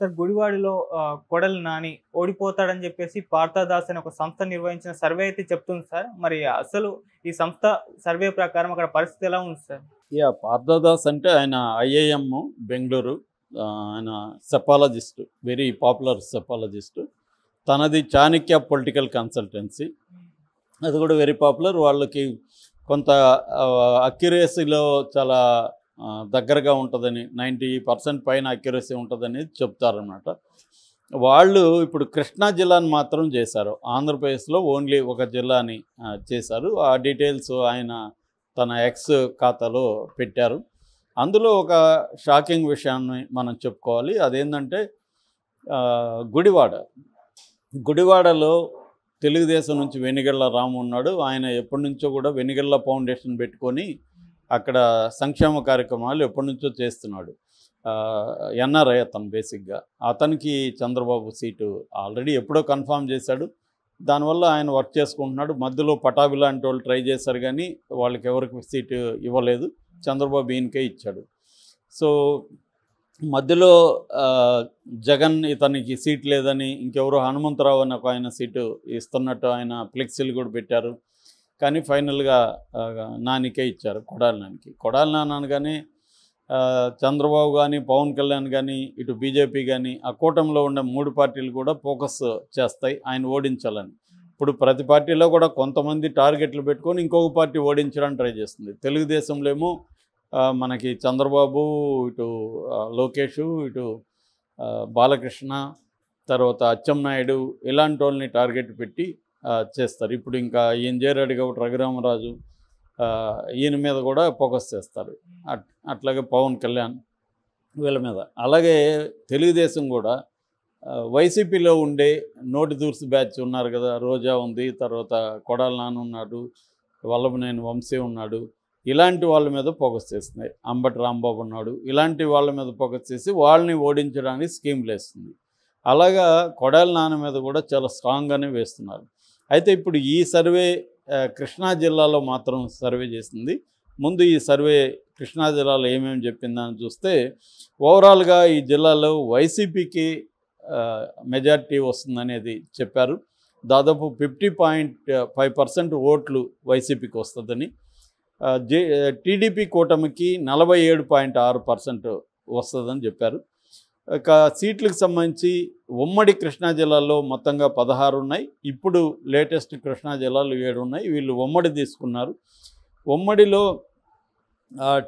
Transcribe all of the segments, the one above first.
sir గుడివాడిలో కొడలి Nani ఓడిపోతాడని చెప్పేసి పార్థదాస్ అని ఒక సంస్థ నిర్వహించిన సర్వే అయితే చెప్తుంది సార్ మరి అసలు ఈ సంస్థ సర్వే ప్రకారం అక్కడ పరిస్థితి ఎలా ఉంది సార్ యా పార్థదాస్ అంటే ఆయన ఐఏఎం బెంగళూరు ఆయన సెపాలజిస్ట్ వెరీ పాపులర్ సెపాలజిస్ట్ తనది చాణక్య పొలిటికల్ కన్సల్టెన్సీ అది కూడా వెరీ పాపులర్ వాళ్ళకి కొంత అక్యురేసీలో చాలా దగ్గరగా ఉంటుందని నైంటీ పర్సెంట్ పైన అక్యురసీ ఉంటుందని చెప్తారనమాట వాళ్ళు ఇప్పుడు కృష్ణా జిల్లాని మాత్రం చేశారు ఆంధ్రప్రదేశ్లో ఓన్లీ ఒక జిల్లాని చేశారు ఆ డీటెయిల్స్ ఆయన తన ఎక్స్ ఖాతాలో పెట్టారు అందులో ఒక షాకింగ్ విషయాన్ని మనం చెప్పుకోవాలి అదేంటంటే గుడివాడ గుడివాడలో తెలుగుదేశం నుంచి వెనిగళ్ళ రాము ఉన్నాడు ఆయన ఎప్పటి నుంచో కూడా వెనిగళ్ళ ఫౌండేషన్ పెట్టుకొని అక్కడ సంక్షేమ కార్యక్రమాలు ఎప్పటి నుంచో చేస్తున్నాడు ఎన్ఆర్ఐ అతను బేసిక్గా అతనికి చంద్రబాబు సీటు ఆల్రెడీ ఎప్పుడో కన్ఫామ్ చేశాడు దానివల్ల ఆయన వర్క్ చేసుకుంటున్నాడు మధ్యలో పటాబి లాంటి వాళ్ళు ట్రై చేశారు కానీ వాళ్ళకి ఎవరికి సీటు ఇవ్వలేదు చంద్రబాబు ఈయనకే ఇచ్చాడు సో మధ్యలో జగన్ ఇతనికి సీట్ లేదని ఇంకెవరో హనుమంతరావు అని ఒక ఆయన సీటు ఇస్తున్నట్టు ఆయన ఫ్లెక్సీలు కూడా పెట్టారు కానీ ఫైనల్గా నానికే ఇచ్చారు కొడాలి నానికి కొడాలి నాన్న కానీ చంద్రబాబు కానీ పవన్ కళ్యాణ్ కానీ ఇటు బీజేపీ కానీ ఆ కూటమిలో ఉండే మూడు పార్టీలు కూడా ఫోకస్ చేస్తాయి ఆయన ఓడించాలని ఇప్పుడు ప్రతి పార్టీలో కూడా కొంతమంది టార్గెట్లు పెట్టుకొని ఇంకొక పార్టీ ఓడించడానికి ట్రై చేస్తుంది తెలుగుదేశంలో ఏమో మనకి చంద్రబాబు ఇటు లోకేష్ ఇటు బాలకృష్ణ తర్వాత అచ్చెన్నాయుడు ఇలాంటి వాళ్ళని టార్గెట్ పెట్టి చేస్తారు ఇప్పుడు ఇంకా ఈయన చేరాడు కాబట్టి రఘురామరాజు ఈయన మీద కూడా ఫోకస్ చేస్తారు అట్లాగే పవన్ కళ్యాణ్ వీళ్ళ మీద అలాగే తెలుగుదేశం కూడా వైసీపీలో ఉండే నోటి దూర్సు బ్యాచ్ ఉన్నారు కదా రోజా ఉంది తర్వాత కొడాల నాన్న ఉన్నాడు వల్లభనేని వంశీ ఉన్నాడు ఇలాంటి వాళ్ళ మీద ఫోకస్ చేస్తుంది అంబటి రాంబాబు ఉన్నాడు ఇలాంటి వాళ్ళ మీద ఫోకస్ చేసి వాళ్ళని ఓడించడానికి స్కీమ్లు వేస్తుంది అలాగా కొడాల నాన్న మీద కూడా చాలా స్ట్రాంగ్గానే వేస్తున్నారు అయితే ఇప్పుడు ఈ సర్వే కృష్ణా జిల్లాలో మాత్రం సర్వే చేసింది ముందు ఈ సర్వే కృష్ణా జిల్లాలో ఏమేమి చెప్పిందని చూస్తే ఓవరాల్గా ఈ జిల్లాలో వైసీపీకి మెజార్టీ వస్తుందనేది చెప్పారు దాదాపు ఫిఫ్టీ పాయింట్ ఫైవ్ పర్సెంట్ ఓట్లు వైసీపీకి వస్తుందని జే టీడీపీ కూటమికి నలభై ఏడు పాయింట్ ఆరు పర్సెంట్ వస్తుందని చెప్పారు సీట్లకు సంబంధించి ఉమ్మడి కృష్ణా జిల్లాలో మొత్తంగా పదహారు ఉన్నాయి ఇప్పుడు లేటెస్ట్ కృష్ణా జిల్లాలో ఏడు ఉన్నాయి వీళ్ళు ఉమ్మడి తీసుకున్నారు ఉమ్మడిలో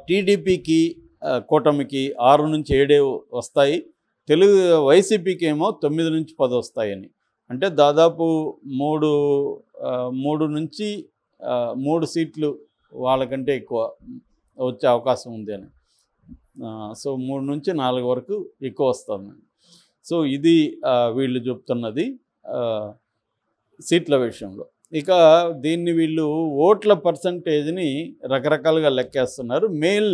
టీడీపీకి కూటమికి ఆరు నుంచి ఏడే వస్తాయి తెలుగు వైసీపీకి ఏమో తొమ్మిది నుంచి పది వస్తాయని అంటే దాదాపు మూడు మూడు నుంచి మూడు సీట్లు వాళ్ళకంటే ఎక్కువ వచ్చే అవకాశం ఉంది అని సో మూడు నుంచి నాలుగు వరకు ఎక్కువ వస్తుంది సో ఇది వీళ్ళు చెప్తున్నది సీట్ల విషయంలో ఇక దీన్ని వీళ్ళు ఓట్ల పర్సంటేజ్ని రకరకాలుగా లెక్కేస్తున్నారు మేల్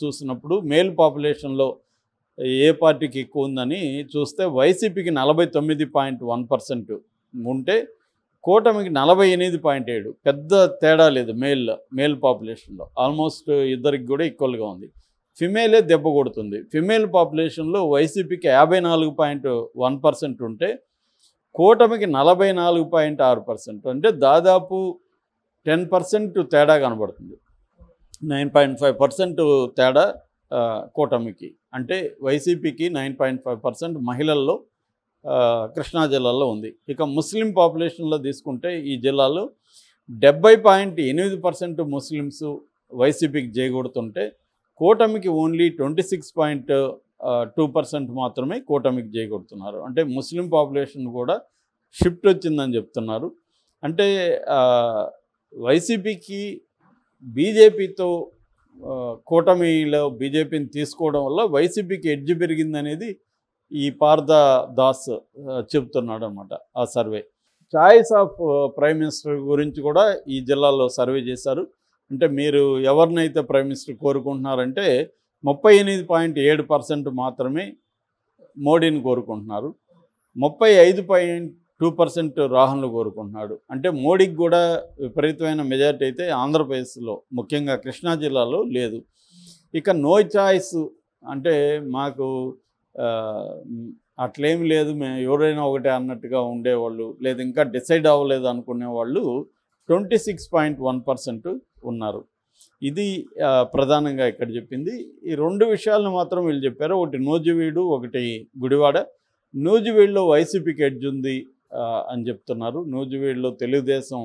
చూసినప్పుడు మేల్ పాపులేషన్లో ఏ పార్టీకి ఎక్కువ ఉందని చూస్తే వైసీపీకి నలభై తొమ్మిది పాయింట్ వన్ పర్సెంట్ ఉంటే కూటమికి నలభై ఎనిమిది పాయింట్ ఏడు పెద్ద తేడా లేదు మేల్ మేల్ పాపులేషన్లో ఆల్మోస్ట్ ఇద్దరికి కూడా ఈక్వల్గా ఉంది ఫిమేలే దెబ్బ కొడుతుంది ఫిమేల్ పాపులేషన్లో వైసీపీకి యాభై నాలుగు పాయింట్ వన్ పర్సెంట్ ఉంటే కూటమికి నలభై నాలుగు పాయింట్ ఆరు పర్సెంట్ అంటే దాదాపు టెన్ పర్సెంట్ తేడా కనబడుతుంది నైన్ పాయింట్ ఫైవ్ పర్సెంట్ తేడా కూటమికి అంటే వైసీపీకి నైన్ పాయింట్ ఫైవ్ పర్సెంట్ మహిళల్లో కృష్ణా జిల్లాలో ఉంది ఇక ముస్లిం పాపులేషన్లో తీసుకుంటే ఈ జిల్లాలో డెబ్బై పాయింట్ ఎనిమిది పర్సెంట్ ముస్లిమ్స్ వైసీపీకి చేకూడుతుంటే కూటమికి only twenty six point two percent మాత్రమే కూటమికి చేయగొడుతున్నారు అంటే ముస్లిం పాపులేషన్ కూడా షిఫ్ట్ వచ్చిందని చెప్తున్నారు అంటే వైసీపీకి బీజేపీతో కూటమిలో బీజేపీని తీసుకోవడం వల్ల వైసీపీకి ఎడ్జ్ పెరిగిందనేది ఈ పార్థ దాస్ చెబుతున్నాడు అనమాట ఆ survey choice of prime minister గురించి కూడా ఈ జిల్లాలో సర్వే చేశారు అంటే మీరు ఎవరినైతే ప్రైమ్ మినిస్టర్ కోరుకుంటున్నారంటే ముప్పై ఎనిమిది పాయింట్ ఏడు పర్సెంట్ మాత్రమే మోడీని కోరుకుంటున్నారు ముప్పై ఐదు పాయింట్ టూ పర్సెంట్ రాహుల్ని కోరుకుంటున్నాడు అంటే మోడీకి కూడా విపరీతమైన మెజార్టీ అయితే ఆంధ్రప్రదేశ్లో ముఖ్యంగా కృష్ణా జిల్లాలో లేదు ఇక నో చాయిస్ అంటే మాకు అట్లేమి లేదు మేము ఎవరైనా ఒకటే అన్నట్టుగా ఉండేవాళ్ళు లేదు ఇంకా డిసైడ్ అవ్వలేదు అనుకునేవాళ్ళు twenty six point one percent ఉన్నారు ఇది ప్రధానంగా ఇక్కడ చెప్పింది ఈ రెండు విషయాలను మాత్రం వీళ్ళు చెప్పారు ఒకటి నూజివీడు ఒకటి గుడివాడ నూజివీడులో వైసీపీకి ఎడ్జ్ ఉంది అని చెప్తున్నారు నూజివీడులో తెలుగుదేశం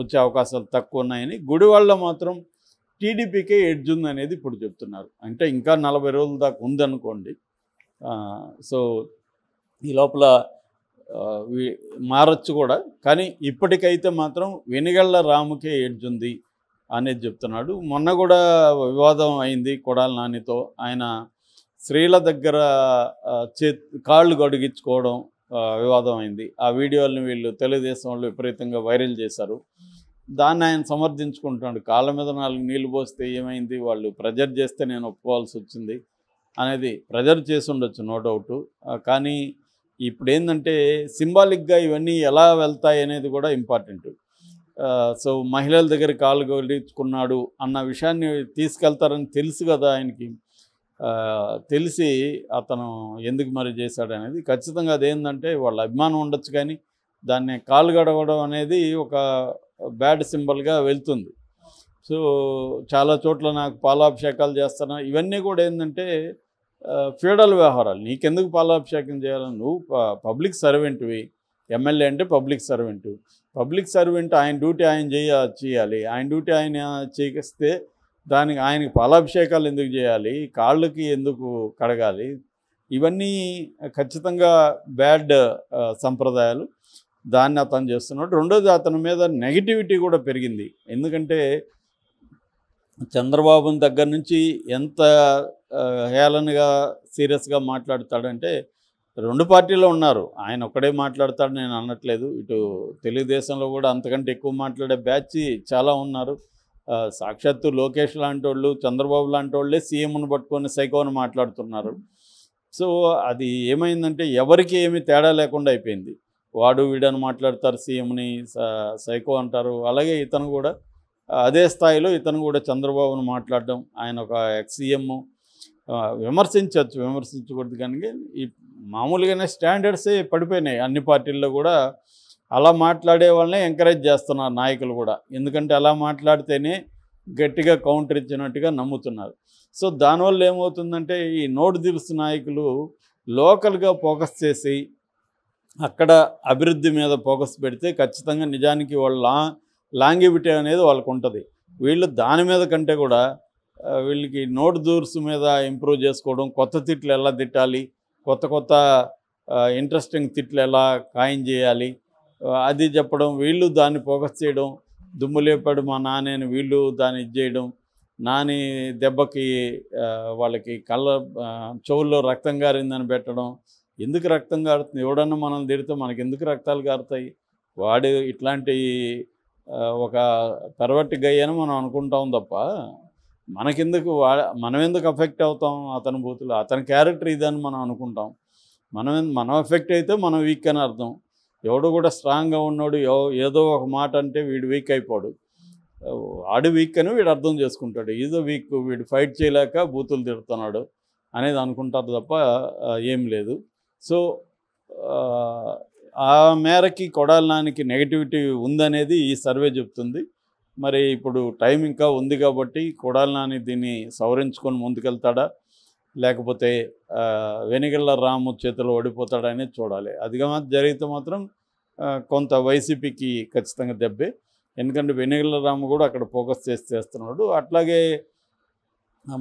వచ్చే అవకాశాలు తక్కువ ఉన్నాయని గుడివాడలో మాత్రం టీడీపీకే ఎడ్జ్ ఉంది అనేది ఇప్పుడు చెప్తున్నారు అంటే ఇంకా నలభై రోజుల దాకా ఉందనుకోండి సో ఈ లోపల మారచ్చు కూడా కానీ ఇప్పటికైతే మాత్రం వెనుగళ్ళ రాముకే ఏడ్చుంది అనేది చెప్తున్నాడు మొన్న కూడా వివాదం అయింది కొడాల నానితో ఆయన స్త్రీల దగ్గర చే కాళ్ళు గడిగించుకోవడం వివాదం అయింది ఆ వీడియోలను వీళ్ళు తెలుగుదేశం వాళ్ళు విపరీతంగా వైరల్ చేశారు దాన్ని ఆయన సమర్థించుకుంటున్నాడు కాళ్ళ మీద నాలుగు నీళ్లు పోస్తే ఏమైంది వాళ్ళు ప్రెజర్ చేస్తే నేను ఒప్పుకోవాల్సి వచ్చింది అనేది ప్రెజర్ చేసి ఉండొచ్చు నో డౌట్ కానీ ఇప్పుడు ఏంటంటే సింబాలిక్గా ఇవన్నీ ఎలా వెళ్తాయి అనేది కూడా ఇంపార్టెంట్ సో మహిళల దగ్గర కాలు గోలించుకున్నాడు అన్న విషయాన్ని తీసుకెళ్తారని తెలుసు కదా ఆయనకి తెలిసి అతను ఎందుకు మరి చేశాడు అనేది ఖచ్చితంగా అదేంటంటే వాళ్ళ అభిమానం ఉండొచ్చు కానీ దాన్ని కాలు గడవడం అనేది ఒక బ్యాడ్ సింబల్గా వెళ్తుంది సో చాలా చోట్ల నాకు పాలాభిషేకాలు చేస్తాను ఇవన్నీ కూడా ఏంటంటే ఫ్యూడల్ వ్యవహారాలు నీకెందుకు పాలాభిషేకం చేయాలని నువ్వు పబ్లిక్ సర్వెంట్వి ఎమ్మెల్యే అంటే పబ్లిక్ సర్వెంట్ పబ్లిక్ సర్వెంట్ ఆయన డ్యూటీ ఆయన చేయ చేయాలి ఆయన డ్యూటీ ఆయన చేస్తే దానికి ఆయనకి పాలాభిషేకాలు ఎందుకు చేయాలి కాళ్ళకి ఎందుకు కడగాలి ఇవన్నీ ఖచ్చితంగా బ్యాడ్ సంప్రదాయాలు దాన్ని అతను చేస్తున్నాడు రెండోది అతని మీద నెగిటివిటీ కూడా పెరిగింది ఎందుకంటే చంద్రబాబు దగ్గర నుంచి ఎంత హేళనగా సీరియస్గా మాట్లాడతాడంటే రెండు పార్టీలో ఉన్నారు ఆయన ఒక్కడే మాట్లాడతాడు నేను అనట్లేదు ఇటు తెలుగుదేశంలో కూడా అంతకంటే ఎక్కువ మాట్లాడే బ్యాచ్ చాలా ఉన్నారు సాక్షాత్తు లోకేష్ లాంటి వాళ్ళు చంద్రబాబు లాంటి వాళ్ళే సీఎంను పట్టుకొని సైకోని మాట్లాడుతున్నారు సో అది ఏమైందంటే ఎవరికి ఏమి తేడా లేకుండా అయిపోయింది వాడు వీడని మాట్లాడతారు సీఎంని సైకో అంటారు అలాగే ఇతను కూడా అదే స్థాయిలో ఇతను కూడా చంద్రబాబును మాట్లాడడం ఆయన ఒక ఎక్స్సీఎం విమర్శించవచ్చు విమర్శించకూడదు కానీ ఈ మామూలుగానే స్టాండర్డ్సే పడిపోయినాయి అన్ని పార్టీల్లో కూడా అలా మాట్లాడే వాళ్ళనే ఎంకరేజ్ చేస్తున్నారు నాయకులు కూడా ఎందుకంటే అలా మాట్లాడితేనే గట్టిగా కౌంటర్ ఇచ్చినట్టుగా నమ్ముతున్నారు సో దానివల్ల ఏమవుతుందంటే ఈ నోటు దిరుసు నాయకులు లోకల్గా ఫోకస్ చేసి అక్కడ అభివృద్ధి మీద ఫోకస్ పెడితే ఖచ్చితంగా నిజానికి వాళ్ళ లాంగివిటీ అనేది వాళ్ళకు ఉంటుంది వీళ్ళు దాని మీద కంటే కూడా వీళ్ళకి నోట్ దూర్స్ మీద ఇంప్రూవ్ చేసుకోవడం కొత్త తిట్లు ఎలా తిట్టాలి కొత్త కొత్త ఇంట్రెస్టింగ్ తిట్లు ఎలా కాయిన్ చేయాలి అది చెప్పడం వీళ్ళు దాన్ని ఫోకస్ చేయడం దుమ్ము లేపాడు మా నానేని వీళ్ళు దాన్ని ఇది చేయడం నాని దెబ్బకి వాళ్ళకి కళ్ళ చెవుల్లో రక్తం గారిందని పెట్టడం ఎందుకు రక్తం కారుతుంది ఎవడన్నా మనం తిడితే మనకి ఎందుకు రక్తాలు కారుతాయి వాడు ఇట్లాంటి ఒక పెరవట్టి గయ్య అని మనం అనుకుంటాం తప్ప మనకెందుకు వా మనం ఎందుకు అఫెక్ట్ అవుతాం అతని బూతులు అతని క్యారెక్టర్ ఇదని మనం అనుకుంటాం మనం మనం ఎఫెక్ట్ అయితే మనం వీక్ అని అర్థం ఎవడు కూడా స్ట్రాంగ్గా ఉన్నాడు ఏదో ఒక మాట అంటే వీడు వీక్ అయిపోడు వాడు వీక్ అని వీడు అర్థం చేసుకుంటాడు ఏదో వీక్ వీడు ఫైట్ చేయలేక బూతులు తిడుతున్నాడు అనేది అనుకుంటారు తప్ప ఏం లేదు సో ఆ మేరకి కొడాలి నానికి నెగిటివిటీ ఉందనేది ఈ సర్వే చెప్తుంది మరి ఇప్పుడు టైం ఇంకా ఉంది కాబట్టి కొడాలి నాని దీన్ని సవరించుకొని ముందుకెళ్తాడా లేకపోతే వెనిగళ్ళ రాము చేతిలో అనేది చూడాలి అదిగా జరిగితే మాత్రం కొంత వైసీపీకి ఖచ్చితంగా దెబ్బే ఎందుకంటే వెనిగళ్ళ రాము కూడా అక్కడ ఫోకస్ చేసి చేస్తున్నాడు అట్లాగే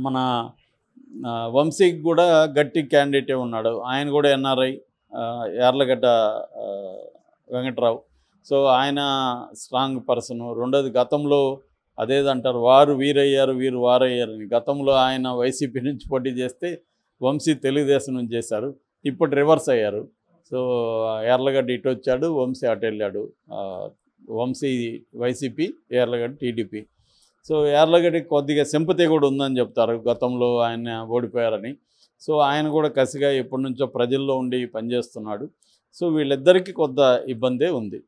మన వంశీకి కూడా గట్టి క్యాండిడేటే ఉన్నాడు ఆయన కూడా ఎన్ఆర్ఐ యార్లగడ్డ వెంకట్రావు సో ఆయన స్ట్రాంగ్ పర్సన్ రెండోది గతంలో అదేదంటారు వారు వీరయ్యారు వీరు వారయ్యారని గతంలో ఆయన వైసీపీ నుంచి పోటీ చేస్తే వంశీ తెలుగుదేశం నుంచి చేశారు ఇప్పుడు రివర్స్ అయ్యారు సో ఎర్లగడ్డ ఇటు వచ్చాడు వంశీ అటు వెళ్ళాడు Vamsi YCP Yarlagadda TDP so Yarlagadda కొద్దిగా సింపతి కూడా ఉందని చెప్తారు గతంలో ఆయన ఓడిపోయారని సో ఆయన కూడా కసిగా ఎప్పటి నుంచో ప్రజల్లో ఉండి పనిచేస్తున్నాడు సో వీళ్ళిద్దరికీ కొద్ది ఇబ్బందే ఉంది